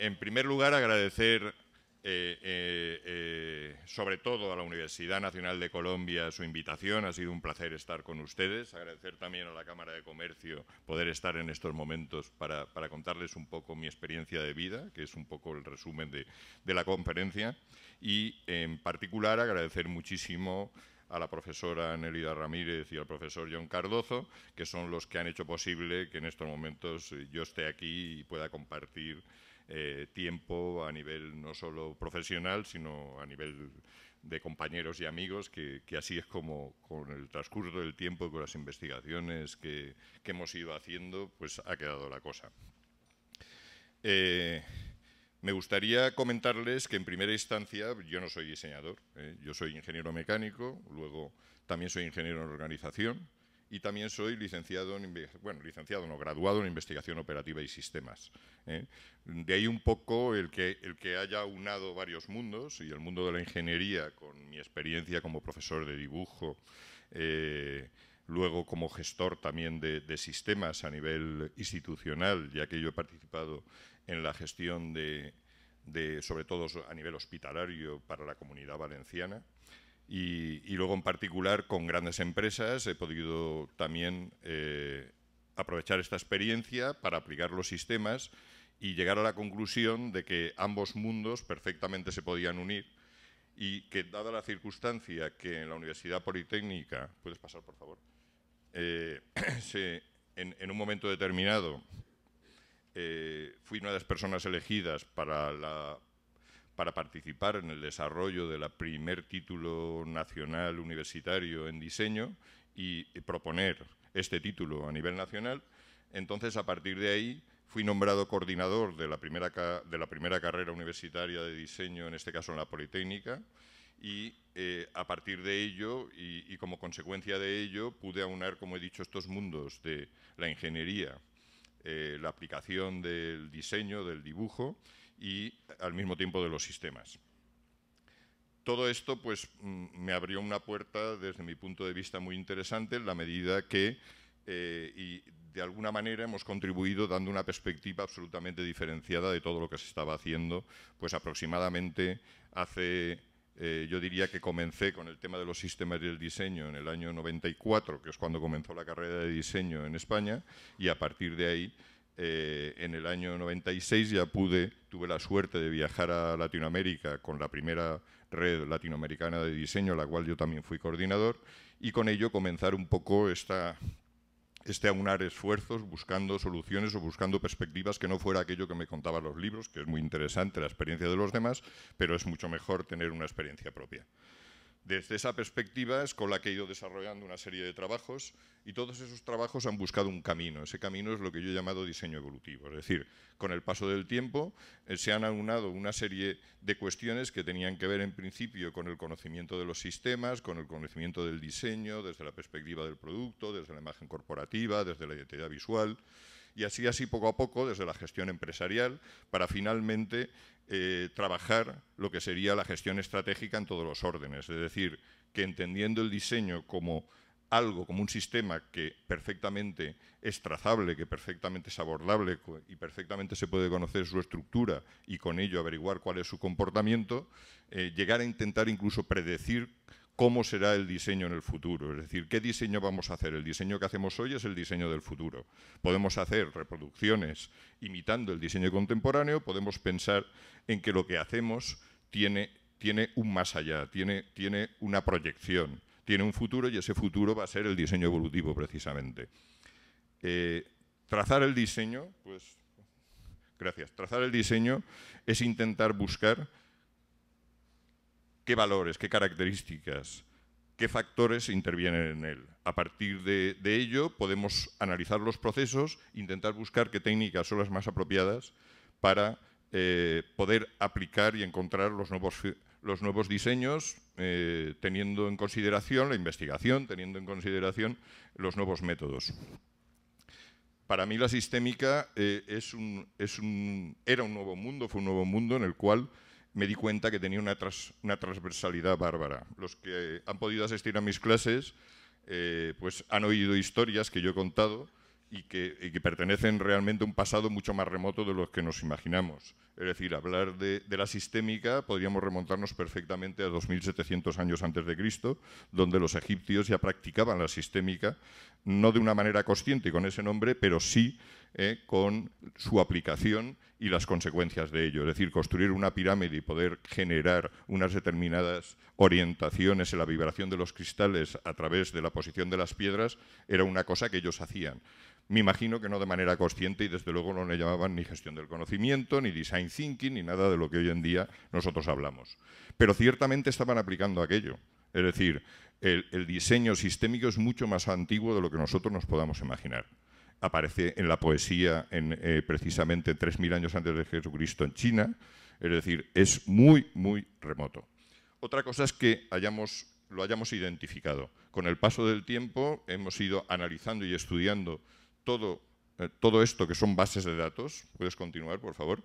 en primer lugar, agradecer eh, eh, eh, sobre todo a la Universidad Nacional de Colombia su invitación. Ha sido un placer estar con ustedes. Agradecer también a la Cámara de Comercio poder estar en estos momentos para, contarles un poco mi experiencia de vida, que es un poco el resumen de, de la conferencia. Y en particular agradecer muchísimo a la profesora Nelida Ramírez y al profesor John Cardozo, que son los que han hecho posible que en estos momentos yo esté aquí y pueda compartir eh, tiempo a nivel no solo profesional, sino a nivel de compañeros y amigos, que, así es como con el transcurso del tiempo, con las investigaciones que, hemos ido haciendo, pues ha quedado la cosa. Eh, me gustaría comentarles que en primera instancia yo no soy diseñador, eh, yo soy ingeniero mecánico, luego también soy ingeniero en organización, y también soy licenciado bueno, licenciado no, graduado en investigación operativa y sistemas. ¿eh? De ahí un poco el que, el que haya unado varios mundos y el mundo de la ingeniería con mi experiencia como profesor de dibujo, eh, luego como gestor también de, sistemas a nivel institucional, ya que yo he participado en la gestión de sobre todo a nivel hospitalario para la comunidad valenciana. Y, luego en particular con grandes empresas he podido también eh, aprovechar esta experiencia para aplicar los sistemas y llegar a la conclusión de que ambos mundos perfectamente se podían unir y que dada la circunstancia que en la Universidad Politécnica, puedes pasar por favor, eh, en, un momento determinado eh, fui una de las personas elegidas para la para participar en el desarrollo del primer título nacional universitario en diseño y proponer este título a nivel nacional. Entonces, a partir de ahí, fui nombrado coordinador de la primera, carrera universitaria de diseño, en este caso en la Politécnica, y eh, a partir de ello y, como consecuencia de ello pude aunar, como he dicho, estos mundos de la ingeniería, eh, la aplicación del diseño, del dibujo y al mismo tiempo de los sistemas. Todo esto pues, mm, me abrió una puerta desde mi punto de vista muy interesante en la medida que eh, y de alguna manera hemos contribuido dando una perspectiva absolutamente diferenciada de todo lo que se estaba haciendo, pues aproximadamente hace eh, yo diría que comencé con el tema de los sistemas y el diseño en el año 94, que es cuando comenzó la carrera de diseño en España, y a partir de ahí eh, en el año 96 ya pude, tuve la suerte de viajar a Latinoamérica con la primera red latinoamericana de diseño, la cual yo también fui coordinador, y con ello comenzar un poco esta, este aunar esfuerzos buscando soluciones o buscando perspectivas que no fuera aquello que me contaban los libros, que es muy interesante la experiencia de los demás, pero es mucho mejor tener una experiencia propia. Desde esa perspectiva es con la que he ido desarrollando una serie de trabajos y todos esos trabajos han buscado un camino. Ese camino es lo que yo he llamado diseño evolutivo. Es decir, con el paso del tiempo eh, se han aunado una serie de cuestiones que tenían que ver en principio con el conocimiento de los sistemas, con el conocimiento del diseño, desde la perspectiva del producto, desde la imagen corporativa, desde la identidad visual y así así poco a poco desde la gestión empresarial para finalmente eh, trabajar lo que sería la gestión estratégica en todos los órdenes, es decir, que entendiendo el diseño como algo, como un sistema que perfectamente es trazable, que perfectamente es abordable y perfectamente se puede conocer su estructura y con ello averiguar cuál es su comportamiento, eh, llegar a intentar incluso predecir cómo será el diseño en el futuro. Es decir, ¿qué diseño vamos a hacer? El diseño que hacemos hoy es el diseño del futuro. Podemos hacer reproducciones imitando el diseño contemporáneo, podemos pensar en que lo que hacemos tiene, tiene un más allá, tiene, tiene una proyección, tiene un futuro y ese futuro va a ser el diseño evolutivo precisamente. Eh, trazar el diseño, pues, gracias, trazar el diseño es intentar buscar qué valores, qué características, qué factores intervienen en él. A partir de, ello podemos analizar los procesos, intentar buscar qué técnicas son las más apropiadas para eh, poder aplicar y encontrar los nuevos, los nuevos diseños eh, teniendo en consideración la investigación, teniendo en consideración los nuevos métodos. Para mí la sistémica eh, es un, era un nuevo mundo, fue un nuevo mundo en el cual me di cuenta que tenía una, transversalidad bárbara. Los que han podido asistir a mis clases eh, pues han oído historias que yo he contado y que, y que pertenecen realmente a un pasado mucho más remoto de los que nos imaginamos. Es decir, hablar de, la sistémica podríamos remontarnos perfectamente a 2.700 años antes de Cristo, donde los egipcios ya practicaban la sistémica, no de una manera consciente y con ese nombre, pero sí eh, con su aplicación y las consecuencias de ello. Es decir, construir una pirámide y poder generar unas determinadas orientaciones en la vibración de los cristales a través de la posición de las piedras era una cosa que ellos hacían. Me imagino que no de manera consciente y desde luego no le llamaban ni gestión del conocimiento, ni design thinking, ni nada de lo que hoy en día nosotros hablamos. Pero ciertamente estaban aplicando aquello. Es decir, el, diseño sistémico es mucho más antiguo de lo que nosotros nos podamos imaginar aparece en la poesía en, eh, precisamente 3.000 años antes de Jesucristo en China, es decir, es muy, muy remoto. Otra cosa es que hayamos, lo hayamos identificado. Con el paso del tiempo hemos ido analizando y estudiando eh, todo, esto que son bases de datos, puedes continuar, por favor,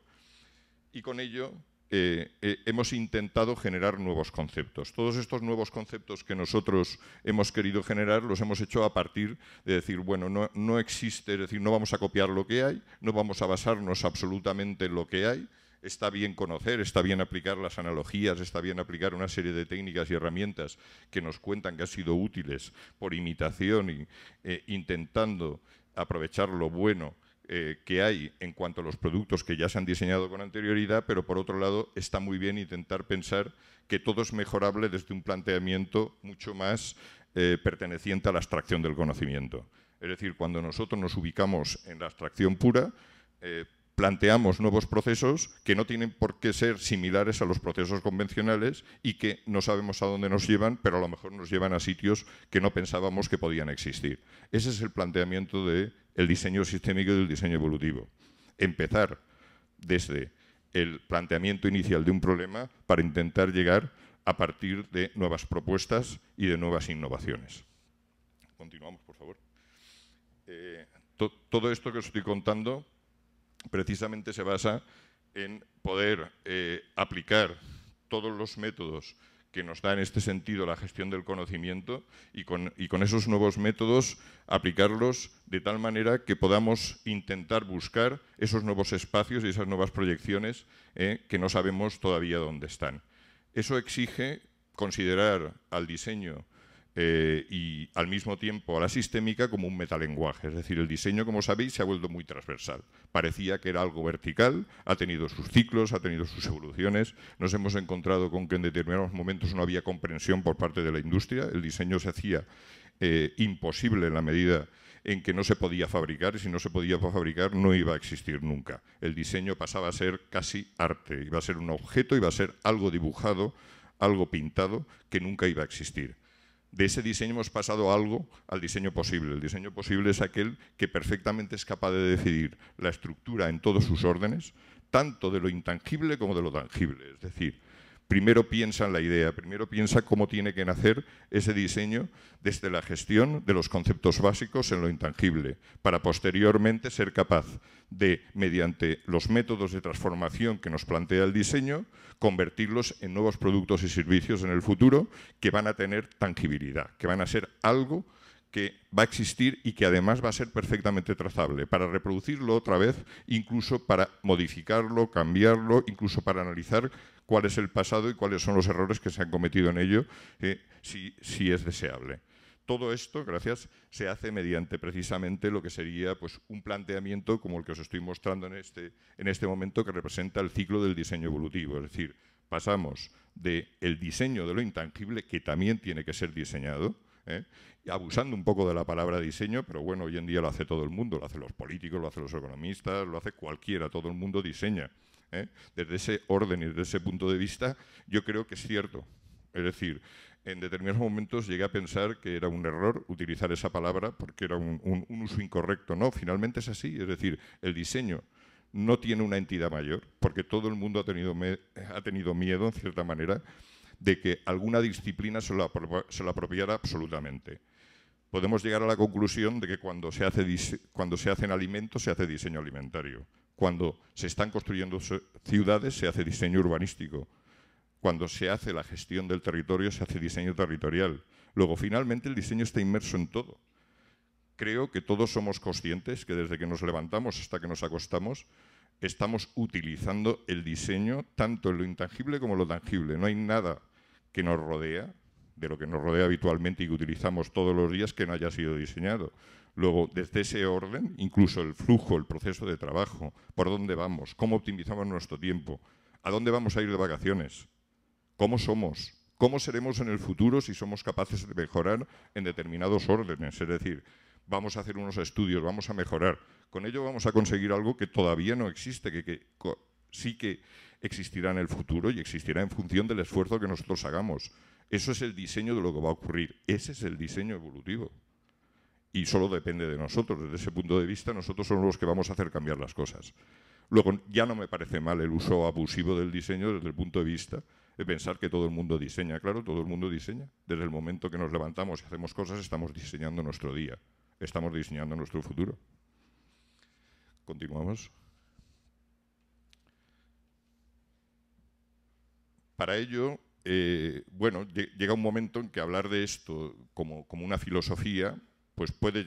y con ello eh, eh, hemos intentado generar nuevos conceptos. Todos estos nuevos conceptos que nosotros hemos querido generar los hemos hecho a partir de decir, bueno, no, no, existe, es decir, no vamos a copiar lo que hay, no vamos a basarnos absolutamente en lo que hay, está bien conocer, está bien aplicar las analogías, está bien aplicar una serie de técnicas y herramientas que nos cuentan que han sido útiles por imitación e intentando aprovechar lo bueno eh, que hay en cuanto a los productos que ya se han diseñado con anterioridad, pero por otro lado está muy bien intentar pensar que todo es mejorable desde un planteamiento mucho más eh, perteneciente a la abstracción del conocimiento. Es decir, cuando nosotros nos ubicamos en la abstracción pura, eh, planteamos nuevos procesos que no tienen por qué ser similares a los procesos convencionales y que no sabemos a dónde nos llevan, pero a lo mejor nos llevan a sitios que no pensábamos que podían existir. Ese es el planteamiento del diseño sistémico y del diseño evolutivo. Empezar desde el planteamiento inicial de un problema para intentar llegar a partir de nuevas propuestas y de nuevas innovaciones. Continuamos, por favor. Eh, todo esto que os estoy contando precisamente se basa en poder eh, aplicar todos los métodos que nos da en este sentido la gestión del conocimiento y con, esos nuevos métodos aplicarlos de tal manera que podamos intentar buscar esos nuevos espacios y esas nuevas proyecciones eh, que no sabemos todavía dónde están. Eso exige considerar al diseño eh, y al mismo tiempo a la sistémica como un metalenguaje. Es decir, el diseño, como sabéis, se ha vuelto muy transversal. Parecía que era algo vertical, ha tenido sus ciclos, ha tenido sus evoluciones. Nos hemos encontrado con que en determinados momentos no había comprensión por parte de la industria. El diseño se hacía eh, imposible en la medida en que no se podía fabricar y si no se podía fabricar no iba a existir nunca. El diseño pasaba a ser casi arte, iba a ser un objeto, iba a ser algo dibujado, algo pintado que nunca iba a existir de ese diseño hemos pasado algo al diseño posible. El diseño posible es aquel que perfectamente es capaz de decidir la estructura en todos sus órdenes, tanto de lo intangible como de lo tangible. Es decir, primero piensa en la idea, primero piensa cómo tiene que nacer ese diseño desde la gestión de los conceptos básicos en lo intangible, para posteriormente ser capaz de, mediante los métodos de transformación que nos plantea el diseño, convertirlos en nuevos productos y servicios en el futuro que van a tener tangibilidad, que van a ser algo que va a existir y que además va a ser perfectamente trazable para reproducirlo otra vez, incluso para modificarlo, cambiarlo, incluso para analizar cuál es el pasado y cuáles son los errores que se han cometido en ello, eh, si, es deseable. Todo esto, gracias, se hace mediante precisamente lo que sería pues, un planteamiento como el que os estoy mostrando en este, en este momento, que representa el ciclo del diseño evolutivo. Es decir, pasamos del el diseño de lo intangible, que también tiene que ser diseñado, eh, abusando un poco de la palabra diseño, pero bueno, hoy en día lo hace todo el mundo, lo hacen los políticos, lo hacen los economistas, lo hace cualquiera, todo el mundo diseña. ¿eh? desde ese orden y desde ese punto de vista, yo creo que es cierto. Es decir, en determinados momentos llegué a pensar que era un error utilizar esa palabra porque era un, uso incorrecto. No, finalmente es así. Es decir, el diseño no tiene una entidad mayor porque todo el mundo ha tenido, ha tenido miedo, en cierta manera, de que alguna disciplina se lo apropiara absolutamente podemos llegar a la conclusión de que cuando se, hace, cuando se hacen alimentos se hace diseño alimentario. Cuando se están construyendo ciudades se hace diseño urbanístico. Cuando se hace la gestión del territorio se hace diseño territorial. Luego, finalmente, el diseño está inmerso en todo. Creo que todos somos conscientes que desde que nos levantamos hasta que nos acostamos estamos utilizando el diseño tanto en lo intangible como en lo tangible. No hay nada que nos rodea, de lo que nos rodea habitualmente y que utilizamos todos los días, que no haya sido diseñado. Luego, desde ese orden, incluso el flujo, el proceso de trabajo, por dónde vamos, cómo optimizamos nuestro tiempo, a dónde vamos a ir de vacaciones, cómo somos, cómo seremos en el futuro si somos capaces de mejorar en determinados órdenes. Es decir, vamos a hacer unos estudios, vamos a mejorar. Con ello vamos a conseguir algo que todavía no existe, que, que sí que existirá en el futuro y existirá en función del esfuerzo que nosotros hagamos. Eso es el diseño de lo que va a ocurrir. Ese es el diseño evolutivo y solo depende de nosotros. Desde ese punto de vista, nosotros somos los que vamos a hacer cambiar las cosas. Luego, ya no me parece mal el uso abusivo del diseño desde el punto de vista de pensar que todo el mundo diseña. Claro, todo el mundo diseña. Desde el momento que nos levantamos y hacemos cosas, estamos diseñando nuestro día, estamos diseñando nuestro futuro. Continuamos. Para ello, eh, bueno, llega un momento en que hablar de esto como, como una filosofía pues puede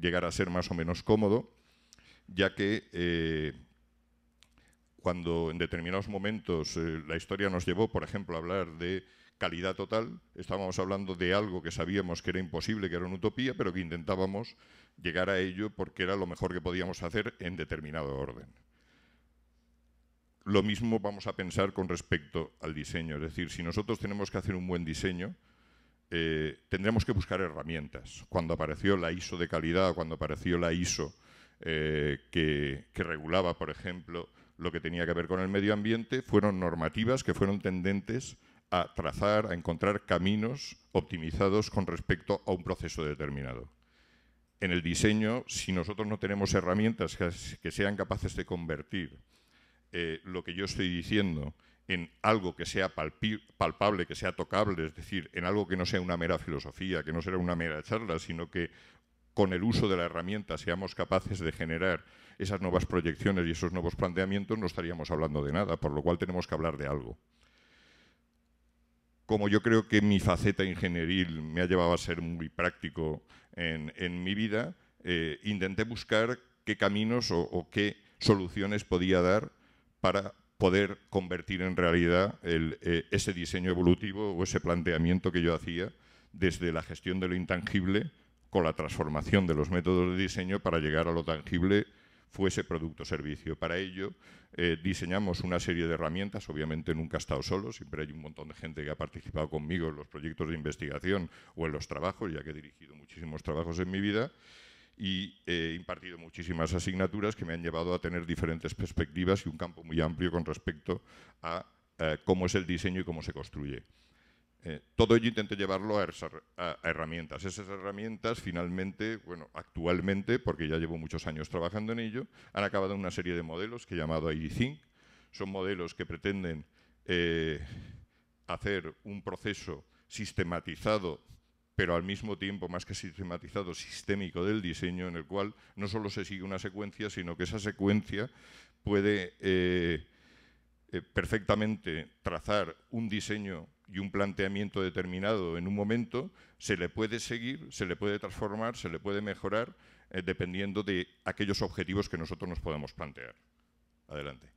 llegar a ser más o menos cómodo, ya que eh, cuando en determinados momentos eh, la historia nos llevó, por ejemplo, a hablar de calidad total, estábamos hablando de algo que sabíamos que era imposible, que era una utopía, pero que intentábamos llegar a ello porque era lo mejor que podíamos hacer en determinado orden. Lo mismo vamos a pensar con respecto al diseño, es decir, si nosotros tenemos que hacer un buen diseño, eh, tendremos que buscar herramientas. Cuando apareció la ISO de calidad, cuando apareció la ISO eh, que, regulaba, por ejemplo, lo que tenía que ver con el medio ambiente, fueron normativas que fueron tendentes a trazar, a encontrar caminos optimizados con respecto a un proceso determinado. En el diseño, si nosotros no tenemos herramientas que, sean capaces de convertir eh, lo que yo estoy diciendo en algo que sea palpable, que sea tocable, es decir, en algo que no sea una mera filosofía, que no sea una mera charla, sino que con el uso de la herramienta seamos capaces de generar esas nuevas proyecciones y esos nuevos planteamientos, no estaríamos hablando de nada, por lo cual tenemos que hablar de algo. Como yo creo que mi faceta ingenieril me ha llevado a ser muy práctico en, mi vida, eh, intenté buscar qué caminos o qué soluciones podía dar para poder convertir en realidad eh, ese diseño evolutivo o ese planteamiento que yo hacía desde la gestión de lo intangible con la transformación de los métodos de diseño para llegar a lo tangible fuese producto servicio. Para ello eh, diseñamos una serie de herramientas, obviamente nunca he estado solo, siempre hay un montón de gente que ha participado conmigo en los proyectos de investigación o en los trabajos, ya que he dirigido muchísimos trabajos en mi vida, y he impartido muchísimas asignaturas que me han llevado a tener diferentes perspectivas y un campo muy amplio con respecto a eh, cómo es el diseño y cómo se construye. Eh, todo ello intenté llevarlo a, herramientas. Esas herramientas finalmente, bueno, actualmente, porque ya llevo muchos años trabajando en ello, han acabado en una serie de modelos que he llamado ID-Think. Son modelos que pretenden eh, hacer un proceso sistematizado pero al mismo tiempo más que sistematizado, sistémico del diseño, en el cual no solo se sigue una secuencia, sino que esa secuencia puede eh, eh, perfectamente trazar un diseño y un planteamiento determinado en un momento, se le puede seguir, se le puede transformar, se le puede mejorar, eh, dependiendo de aquellos objetivos que nosotros nos podamos plantear. Adelante.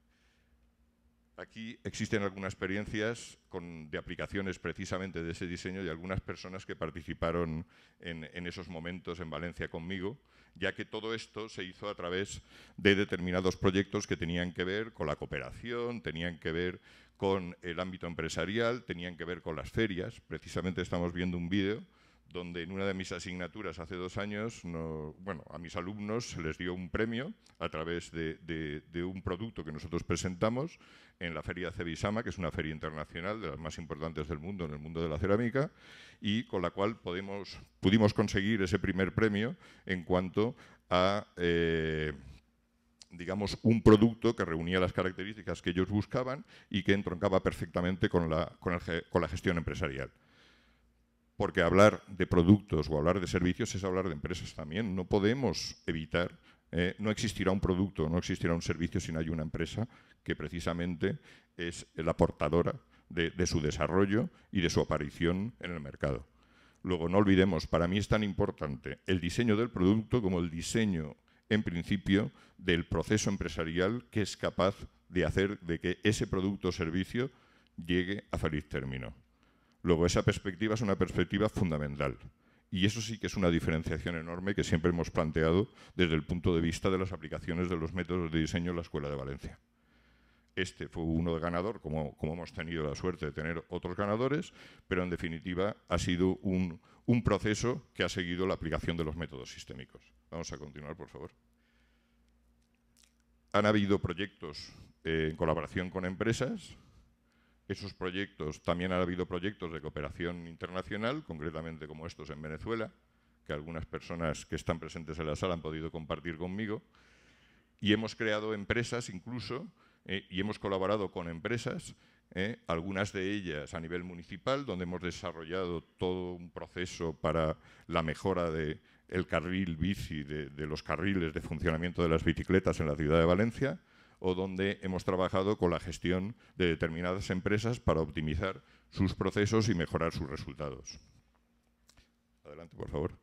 Aquí existen algunas experiencias de aplicaciones precisamente de ese diseño de algunas personas que participaron en, en, esos momentos en Valencia conmigo, ya que todo esto se hizo a través de determinados proyectos que tenían que ver con la cooperación, tenían que ver con el ámbito empresarial, tenían que ver con las ferias. Precisamente estamos viendo un vídeo donde en una de mis asignaturas hace dos años, a mis alumnos se les dio un premio a través de, un producto que nosotros presentamos en la feria Cebisama, que es una feria internacional de las más importantes del mundo en el mundo de la cerámica, y con la cual pudimos conseguir ese primer premio en cuanto a... Eh, digamos, un producto que reunía las características que ellos buscaban y que entroncaba perfectamente con la gestión empresarial porque hablar de productos o hablar de servicios es hablar de empresas también. No podemos evitar, eh, no existirá un producto, no existirá un servicio si no hay una empresa que precisamente es la portadora de su desarrollo y de su aparición en el mercado. Luego, no olvidemos, para mí es tan importante el diseño del producto como el diseño, en principio, del proceso empresarial que es capaz de hacer de que ese producto o servicio llegue a feliz término. Luego, esa perspectiva es una perspectiva fundamental. Y eso sí que es una diferenciación enorme que siempre hemos planteado desde el punto de vista de las aplicaciones de los métodos de diseño en la Escuela de Valencia. Este fue uno de ganador, como, como hemos tenido la suerte de tener otros ganadores, pero en definitiva ha sido un, proceso que ha seguido la aplicación de los métodos sistémicos. Vamos a continuar, por favor. Han habido proyectos eh, en colaboración con empresas, esos proyectos, también ha habido proyectos de cooperación internacional, concretamente como estos en Venezuela, que algunas personas que están presentes en la sala han podido compartir conmigo, y hemos creado empresas incluso, eh, y hemos colaborado con empresas, eh, algunas de ellas a nivel municipal, donde hemos desarrollado todo un proceso para la mejora del carril bici, de los carriles de funcionamiento de las bicicletas en la ciudad de Valencia, o donde hemos trabajado con la gestión de determinadas empresas para optimizar sus procesos y mejorar sus resultados. Adelante, por favor.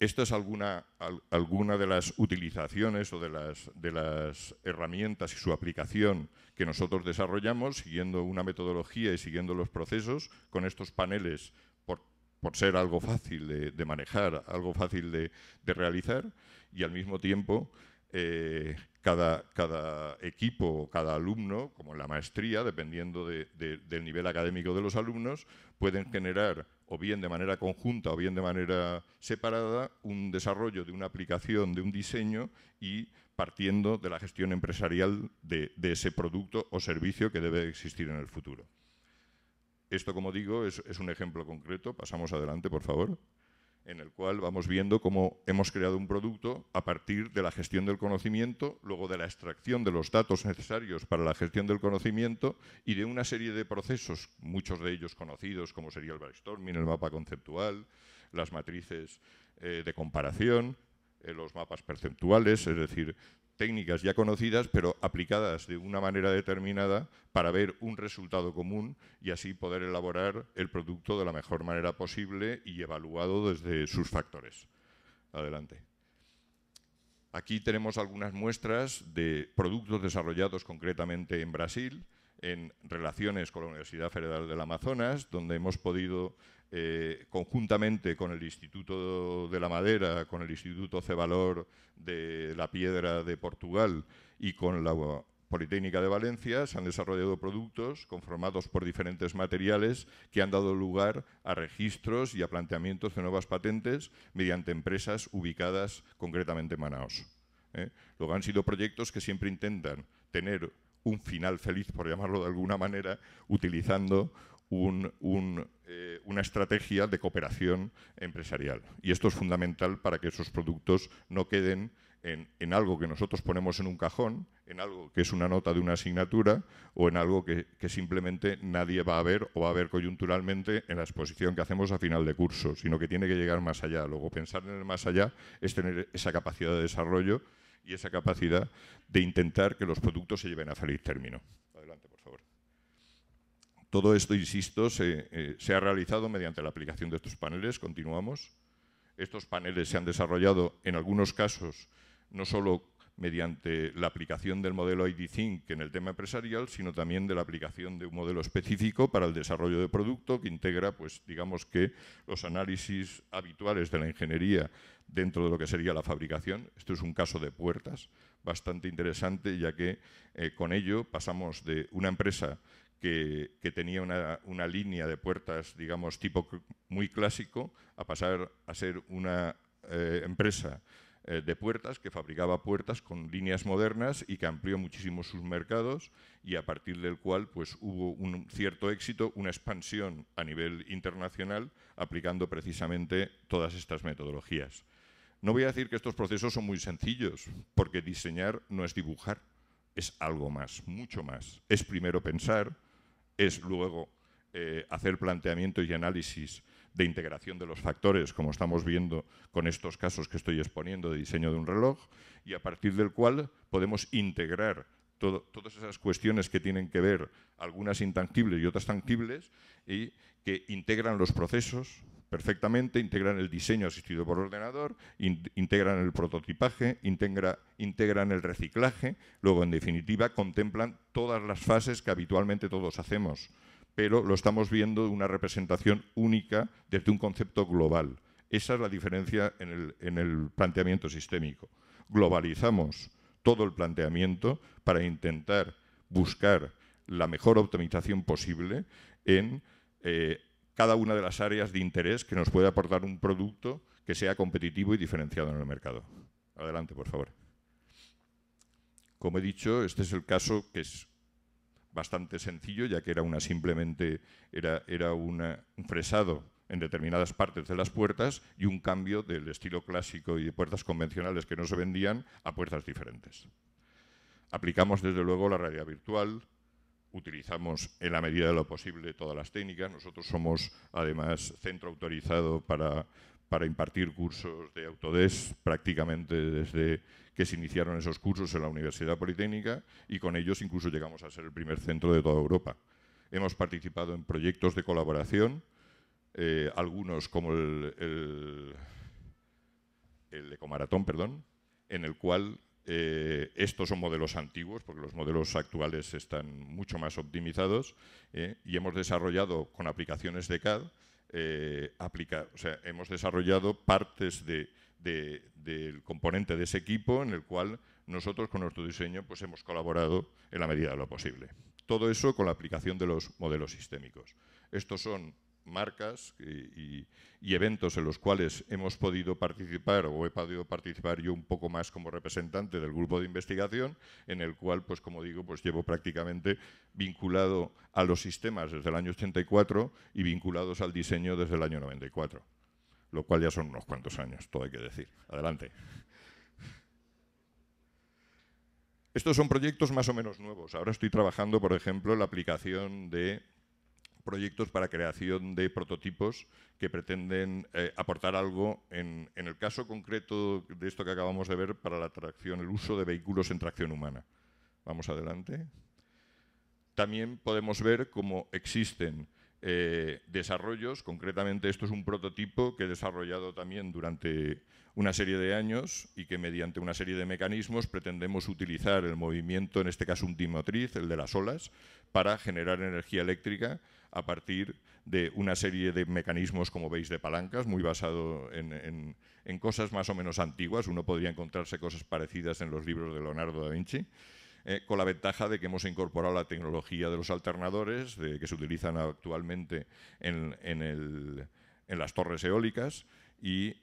Esta es alguna, alguna de las utilizaciones o de las, de las herramientas y su aplicación que nosotros desarrollamos siguiendo una metodología y siguiendo los procesos con estos paneles por, ser algo fácil de, manejar, algo fácil de, realizar y al mismo tiempo eh, cada, equipo o cada alumno, como en la maestría, dependiendo del nivel académico de los alumnos, pueden generar o bien de manera conjunta o bien de manera separada un desarrollo de una aplicación, de un diseño y partiendo de la gestión empresarial de, ese producto o servicio que debe existir en el futuro. Esto, como digo, es un ejemplo concreto. Pasamos adelante, por favor en el cual vamos viendo cómo hemos creado un producto a partir de la gestión del conocimiento, luego de la extracción de los datos necesarios para la gestión del conocimiento y de una serie de procesos, muchos de ellos conocidos, como sería el brainstorming, el mapa conceptual, las matrices eh, de comparación, eh, los mapas perceptuales, es decir, técnicas ya conocidas, pero aplicadas de una manera determinada para ver un resultado común y así poder elaborar el producto de la mejor manera posible y evaluado desde sus factores. Adelante. Aquí tenemos algunas muestras de productos desarrollados concretamente en Brasil, en relaciones con la Universidad Federal del Amazonas, donde hemos podido eh, conjuntamente con el Instituto de la Madera, con el Instituto Cevalor de la Piedra de Portugal y con la Politécnica de Valencia, se han desarrollado productos conformados por diferentes materiales que han dado lugar a registros y a planteamientos de nuevas patentes mediante empresas ubicadas concretamente en Manaos. ¿eh? Luego han sido proyectos que siempre intentan tener un final feliz, por llamarlo de alguna manera, utilizando eh, una estrategia de cooperación empresarial. Y esto es fundamental para que esos productos no queden en, algo que nosotros ponemos en un cajón, en algo que es una nota de una asignatura o en algo que, que, simplemente nadie va a ver o va a ver coyunturalmente en la exposición que hacemos a final de curso, sino que tiene que llegar más allá. Luego pensar en el más allá es tener esa capacidad de desarrollo y esa capacidad de intentar que los productos se lleven a feliz término. Todo esto, insisto, eh, se, ha realizado mediante la aplicación de estos paneles, continuamos. Estos paneles se han desarrollado en algunos casos no solo mediante la aplicación del modelo id think en el tema empresarial, sino también de la aplicación de un modelo específico para el desarrollo de producto que integra, pues digamos que los análisis habituales de la ingeniería dentro de lo que sería la fabricación. Esto es un caso de puertas bastante interesante, ya que eh, con ello pasamos de una empresa que, tenía una, línea de puertas, digamos, tipo muy clásico, a pasar a ser una eh, empresa eh, de puertas que fabricaba puertas con líneas modernas y que amplió muchísimo sus mercados y a partir del cual pues, hubo un cierto éxito, una expansión a nivel internacional aplicando precisamente todas estas metodologías. No voy a decir que estos procesos son muy sencillos, porque diseñar no es dibujar, es algo más, mucho más. Es primero pensar, es luego eh, hacer planteamientos y análisis de integración de los factores, como estamos viendo con estos casos que estoy exponiendo de diseño de un reloj, y a partir del cual podemos integrar todas esas cuestiones que tienen que ver, algunas intangibles y otras tangibles, y que integran los procesos, perfectamente, integran el diseño asistido por ordenador, integran el prototipaje, integran el reciclaje, luego en definitiva contemplan todas las fases que habitualmente todos hacemos, pero lo estamos viendo de una representación única desde un concepto global. Esa es la diferencia en el, planteamiento sistémico. Globalizamos todo el planteamiento para intentar buscar la mejor optimización posible en eh, cada una de las áreas de interés que nos puede aportar un producto que sea competitivo y diferenciado en el mercado. Adelante, por favor. Como he dicho, este es el caso que es bastante sencillo, ya que era una simplemente era, era un fresado en determinadas partes de las puertas y un cambio del estilo clásico y de puertas convencionales que no se vendían a puertas diferentes. Aplicamos desde luego la realidad virtual, utilizamos en la medida de lo posible todas las técnicas. Nosotros somos, además, centro autorizado para, impartir cursos de Autodesk prácticamente desde que se iniciaron esos cursos en la Universidad Politécnica y con ellos incluso llegamos a ser el primer centro de toda Europa. Hemos participado en proyectos de colaboración, eh, algunos como el, el, el perdón, en el cual eh, estos son modelos antiguos, porque los modelos actuales están mucho más optimizados, eh, y hemos desarrollado con aplicaciones de eh, CAD, o sea, hemos desarrollado partes del componente de ese equipo en el cual nosotros con nuestro diseño pues, hemos colaborado en la medida de lo posible. Todo eso con la aplicación de los modelos sistémicos. Estos son marcas y, eventos en los cuales hemos podido participar o he podido participar yo un poco más como representante del grupo de investigación, en el cual, pues como digo, pues llevo prácticamente vinculado a los sistemas desde el año 84 y vinculados al diseño desde el año 94, lo cual ya son unos cuantos años, todo hay que decir. Adelante. Estos son proyectos más o menos nuevos. Ahora estoy trabajando, por ejemplo, en la aplicación de proyectos para creación de prototipos que pretenden eh, aportar algo en, en, el caso concreto de esto que acabamos de ver para la tracción, el uso de vehículos en tracción humana. Vamos adelante. También podemos ver cómo existen eh, desarrollos. Concretamente, esto es un prototipo que he desarrollado también durante una serie de años y que mediante una serie de mecanismos pretendemos utilizar el movimiento, en este caso un timotriz, el de las olas, para generar energía eléctrica a partir de una serie de mecanismos, como veis, de palancas, muy basado en cosas más o menos antiguas. Uno podría encontrarse cosas parecidas en los libros de Leonardo da Vinci. Eh, con la ventaja de que hemos incorporado la tecnología de los alternadores que se utilizan actualmente en, las torres eólicas y,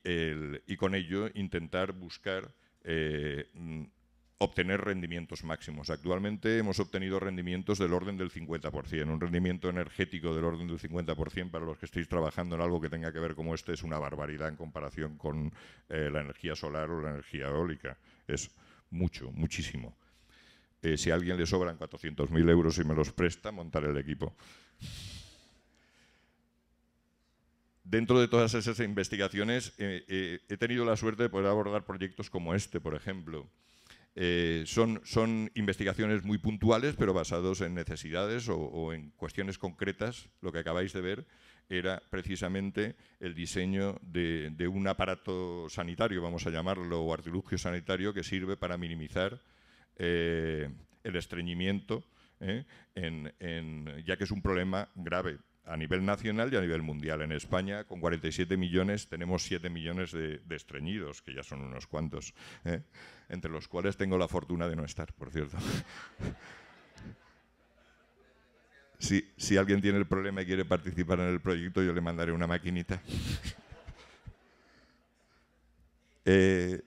con ello intentar buscar eh, obtener rendimientos máximos. Actualmente hemos obtenido rendimientos del orden del 50%. Un rendimiento energético del orden del 50% para los que estéis trabajando en algo que tenga que ver como este es una barbaridad en comparación con eh, la energía solar o la energía eólica. Es mucho, muchísimo. Eh, si a alguien le sobran 400.000 euros y me los presta, montar el equipo. Dentro de todas esas investigaciones eh, eh, he tenido la suerte de poder abordar proyectos como este, por ejemplo. son, son investigaciones muy puntuales, pero basados en necesidades o, en cuestiones concretas. Lo que acabáis de ver era precisamente el diseño de, de, un aparato sanitario, vamos a llamarlo, o artilugio sanitario, que sirve para minimizar eh, el estreñimiento, eh, en, ya que es un problema grave a nivel nacional y a nivel mundial. En España, con 47 millones, tenemos 7 millones de, estreñidos, que ya son unos cuantos, eh, entre los cuales tengo la fortuna de no estar, por cierto. si, alguien tiene el problema y quiere participar en el proyecto, yo le mandaré una maquinita. Eh,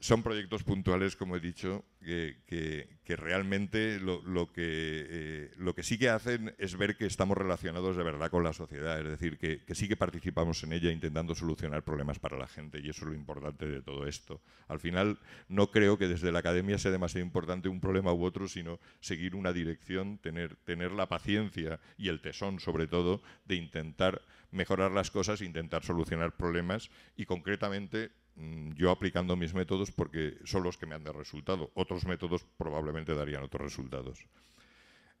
son proyectos puntuales, como he dicho, que, realmente lo, que, eh, lo que sí que hacen es ver que estamos relacionados de verdad con la sociedad, es decir, que, sí que participamos en ella intentando solucionar problemas para la gente y eso es lo importante de todo esto. Al final, no creo que desde la academia sea demasiado importante un problema u otro, sino seguir una dirección, tener, tener la paciencia y el tesón, sobre todo, de intentar mejorar las cosas, intentar solucionar problemas y concretamente Mm, yo aplicando mis métodos porque son los que me han dado resultado. Otros métodos probablemente darían otros resultados.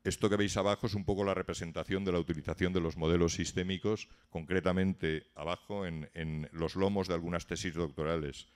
Esto que veis abajo es un poco la representación de la utilización de los modelos sistémicos, concretamente abajo en, los lomos de algunas tesis doctorales.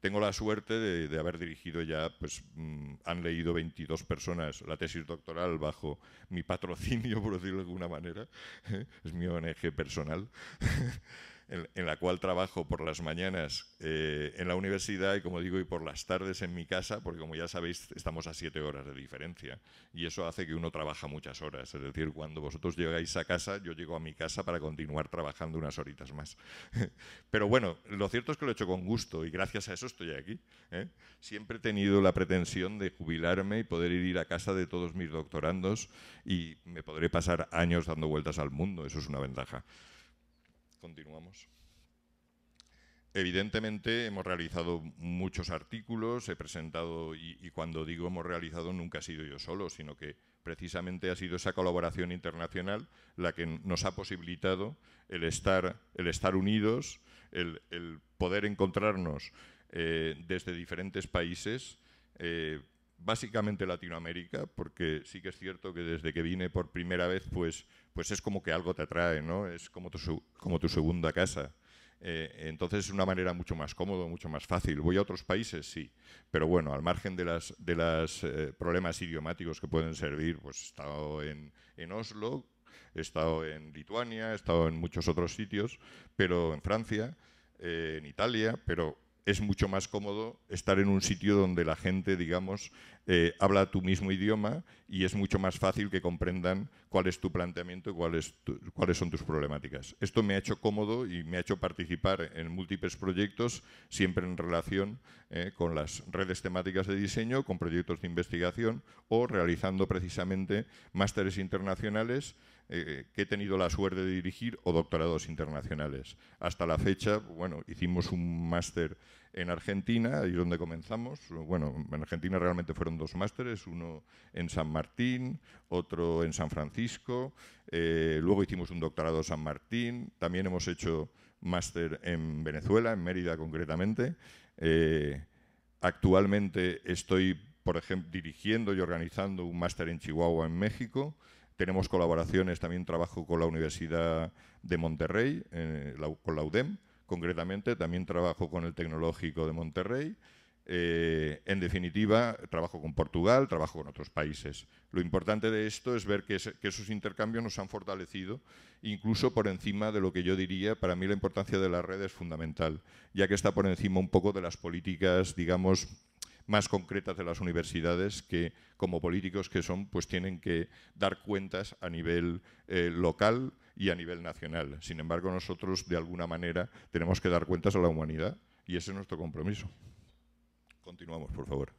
Tengo la suerte de, haber dirigido ya, pues mm, han leído 22 personas la tesis doctoral bajo mi patrocinio, por decirlo de alguna manera, ¿eh? es mi ONG personal. en, la cual trabajo por las mañanas eh, en la universidad y, como digo, y por las tardes en mi casa, porque como ya sabéis, estamos a siete horas de diferencia. Y eso hace que uno trabaja muchas horas. Es decir, cuando vosotros llegáis a casa, yo llego a mi casa para continuar trabajando unas horitas más. Pero bueno, lo cierto es que lo he hecho con gusto y gracias a eso estoy aquí. ¿eh? Siempre he tenido la pretensión de jubilarme y poder ir a casa de todos mis doctorandos y me podré pasar años dando vueltas al mundo. Eso es una ventaja. Continuamos. Evidentemente hemos realizado muchos artículos, he presentado, y, cuando digo hemos realizado nunca ha sido yo solo, sino que precisamente ha sido esa colaboración internacional la que nos ha posibilitado el estar, el estar unidos, el, poder encontrarnos eh, desde diferentes países eh, básicamente Latinoamérica, porque sí que es cierto que desde que vine por primera vez, pues, pues es como que algo te atrae, ¿no? Es como tu, como tu segunda casa. Eh, entonces es una manera mucho más cómoda, mucho más fácil. Voy a otros países, sí, pero bueno, al margen de los de las, eh, problemas idiomáticos que pueden servir, pues he estado en, en Oslo, he estado en Lituania, he estado en muchos otros sitios, pero en Francia, eh, en Italia, pero es mucho más cómodo estar en un sitio donde la gente, digamos, eh, habla tu mismo idioma y es mucho más fácil que comprendan cuál es tu planteamiento y cuáles son tus problemáticas. Esto me ha hecho cómodo y me ha hecho participar en múltiples proyectos, siempre en relación eh, con las redes temáticas de diseño, con proyectos de investigación o realizando precisamente másteres internacionales eh, que he tenido la suerte de dirigir o doctorados internacionales. Hasta la fecha, bueno, hicimos un máster en Argentina, ahí es donde comenzamos. Bueno, en Argentina realmente fueron dos másteres, uno en San Martín, otro en San Francisco. Eh, luego hicimos un doctorado en San Martín. También hemos hecho máster en Venezuela, en Mérida concretamente. Eh, actualmente estoy, por ejemplo, dirigiendo y organizando un máster en Chihuahua, en México. Tenemos colaboraciones, también trabajo con la Universidad de Monterrey, eh, con la UDEM concretamente, también trabajo con el Tecnológico de Monterrey. Eh, en definitiva, trabajo con Portugal, trabajo con otros países. Lo importante de esto es ver que, que, esos intercambios nos han fortalecido, incluso por encima de lo que yo diría, para mí la importancia de la red es fundamental, ya que está por encima un poco de las políticas, digamos, más concretas de las universidades que como políticos que son, pues tienen que dar cuentas a nivel eh, local y a nivel nacional. Sin embargo, nosotros de alguna manera tenemos que dar cuentas a la humanidad y ese es nuestro compromiso. Continuamos, por favor.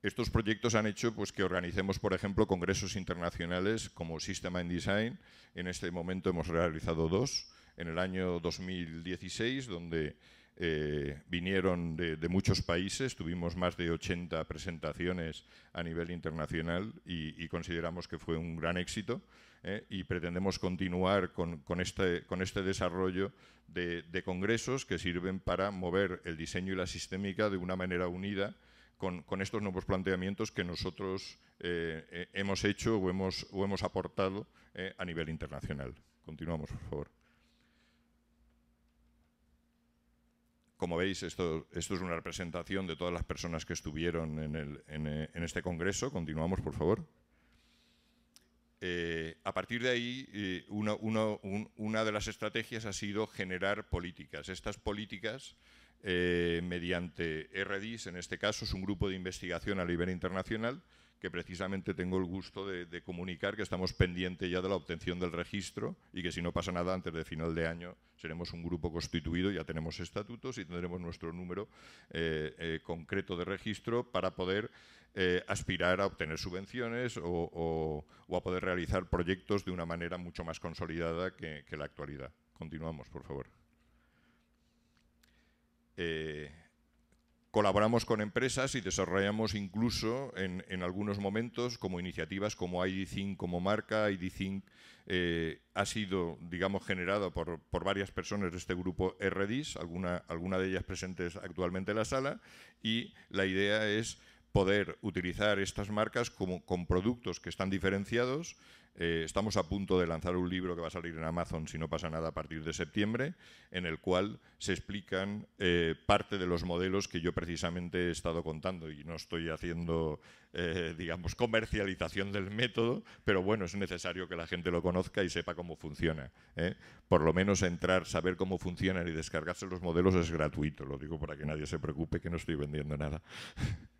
Estos proyectos han hecho pues, que organicemos, por ejemplo, congresos internacionales como System in Design. En este momento hemos realizado dos. En el año 2016, donde eh, vinieron de, muchos países, tuvimos más de 80 presentaciones a nivel internacional y, consideramos que fue un gran éxito eh, y pretendemos continuar con, este, con este desarrollo de, congresos que sirven para mover el diseño y la sistémica de una manera unida con, estos nuevos planteamientos que nosotros eh, hemos hecho o hemos, o hemos aportado a nivel internacional. Continuamos, por favor. Como veis, esto, es una representación de todas las personas que estuvieron en, eh, este congreso. Continuamos, por favor. Eh, a partir de ahí, eh, una, de las estrategias ha sido generar políticas. Estas políticas, mediante RDIS, en este caso es un grupo de investigación a nivel internacional, que precisamente tengo el gusto de, comunicar que estamos pendientes ya de la obtención del registro y que si no pasa nada antes de final de año seremos un grupo constituido, ya tenemos estatutos y tendremos nuestro número eh, eh, concreto de registro para poder eh, aspirar a obtener subvenciones o, a poder realizar proyectos de una manera mucho más consolidada que, la actualidad. Continuamos, por favor. Colaboramos con empresas y desarrollamos incluso en, en algunos momentos como iniciativas como IDThink como marca. IDThink eh, ha sido, digamos, generado por, por, varias personas de este grupo RDIS, alguna, alguna de ellas presentes actualmente en la sala, y la idea es poder utilizar estas marcas como, con productos que están diferenciados. Eh, estamos a punto de lanzar un libro que va a salir en Amazon, si no pasa nada, a partir de septiembre, en el cual se explican eh, parte de los modelos que yo precisamente he estado contando y no estoy haciendo, eh, digamos, comercialización del método, pero bueno, es necesario que la gente lo conozca y sepa cómo funciona. Por lo menos entrar, saber cómo funcionan y descargarse los modelos es gratuito, lo digo para que nadie se preocupe que no estoy vendiendo nada.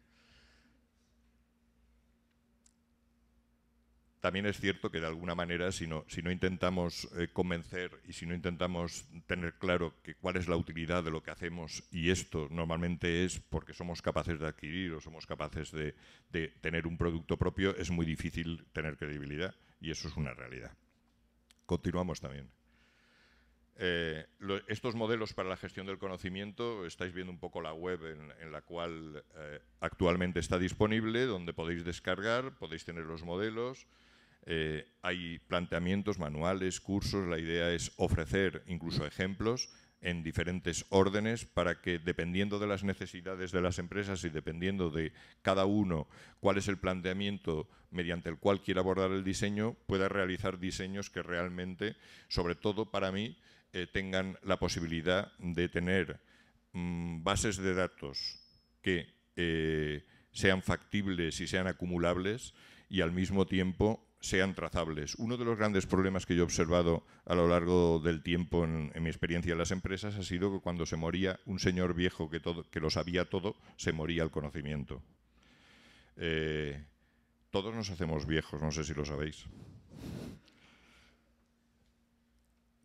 También es cierto que de alguna manera, si no, si no intentamos eh, convencer y si no intentamos tener claro que cuál es la utilidad de lo que hacemos, y esto normalmente es porque somos capaces de adquirir o somos capaces de, tener un producto propio, es muy difícil tener credibilidad y eso es una realidad. Continuamos también. Eh, estos modelos para la gestión del conocimiento, estáis viendo un poco la web en, la cual eh, actualmente está disponible, donde podéis descargar, podéis tener los modelos. Eh, hay planteamientos, manuales, cursos, la idea es ofrecer incluso ejemplos en diferentes órdenes para que dependiendo de las necesidades de las empresas y dependiendo de cada uno cuál es el planteamiento mediante el cual quiere abordar el diseño, pueda realizar diseños que realmente, sobre todo para mí, eh, tengan la posibilidad de tener mm, bases de datos que eh, sean factibles y sean acumulables y al mismo tiempo sean trazables. Uno de los grandes problemas que yo he observado a lo largo del tiempo en, mi experiencia en las empresas ha sido que cuando se moría un señor viejo que, que lo sabía todo, se moría el conocimiento. Eh, todos nos hacemos viejos, no sé si lo sabéis.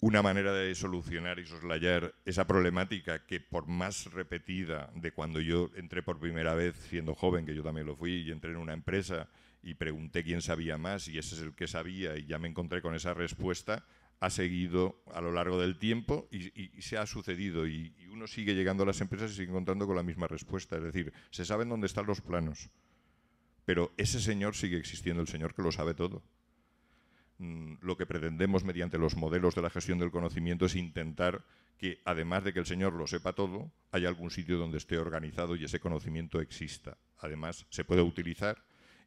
Una manera de solucionar y soslayar esa problemática que por más repetida de cuando yo entré por primera vez siendo joven, que yo también lo fui, y entré en una empresa y pregunté quién sabía más y ese es el que sabía y ya me encontré con esa respuesta, ha seguido a lo largo del tiempo y, se ha sucedido y, uno sigue llegando a las empresas y sigue encontrando con la misma respuesta. Es decir, se sabe dónde están los planos, pero ese señor sigue existiendo, el señor que lo sabe todo. Mm, lo que pretendemos mediante los modelos de la gestión del conocimiento es intentar que, además de que el señor lo sepa todo, haya algún sitio donde esté organizado y ese conocimiento exista. Además, se puede utilizar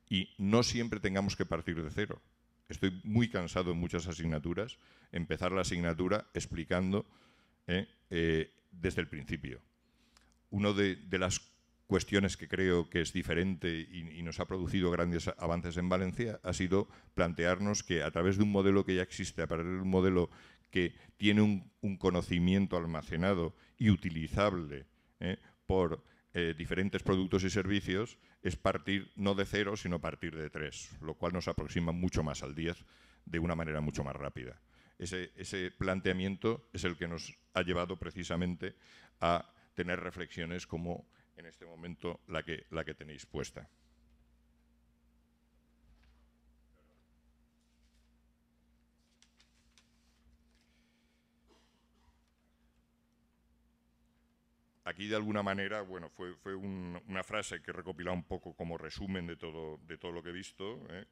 y no siempre tengamos que partir de cero. Estoy muy cansado en muchas asignaturas, empezar la asignatura explicando eh, eh, desde el principio. Una de, las cuestiones que creo que es diferente y, nos ha producido grandes avances en Valencia ha sido plantearnos que a través de un modelo que ya existe, a partir de un modelo que tiene un, conocimiento almacenado y utilizable eh, por eh, diferentes productos y servicios es partir no de cero, sino partir de tres, lo cual nos aproxima mucho más al diez de una manera mucho más rápida. Ese, planteamiento es el que nos ha llevado precisamente a tener reflexiones como en este momento la que tenéis puesta. aquí de alguna manera, bueno, fue, una frase que he recopilado un poco como resumen de todo, de todo lo que he visto. ¿eh?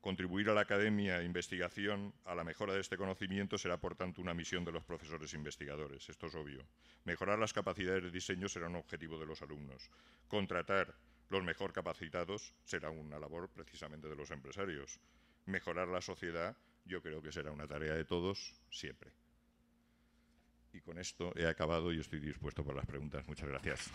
Contribuir a la academia e investigación, a la mejora de este conocimiento, será por tanto una misión de los profesores investigadores, esto es obvio. Mejorar las capacidades de diseño será un objetivo de los alumnos. Contratar los mejor capacitados será una labor precisamente de los empresarios. Mejorar la sociedad yo creo que será una tarea de todos siempre. Y con esto he acabado y estoy dispuesto para las preguntas. Muchas gracias.